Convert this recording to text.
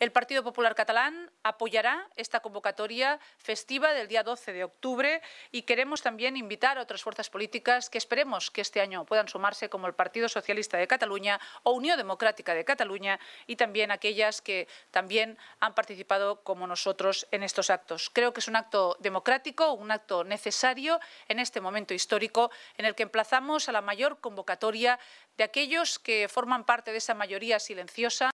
El Partido Popular Catalán apoyará esta convocatoria festiva del día 12 de octubre y queremos también invitar a otras fuerzas políticas que esperemos que este año puedan sumarse, como el Partido Socialista de Cataluña o Unión Democrática de Cataluña, y también aquellas que también han participado como nosotros en estos actos. Creo que es un acto democrático, un acto necesario en este momento histórico en el que emplazamos a la mayor convocatoria de aquellos que forman parte de esa mayoría silenciosa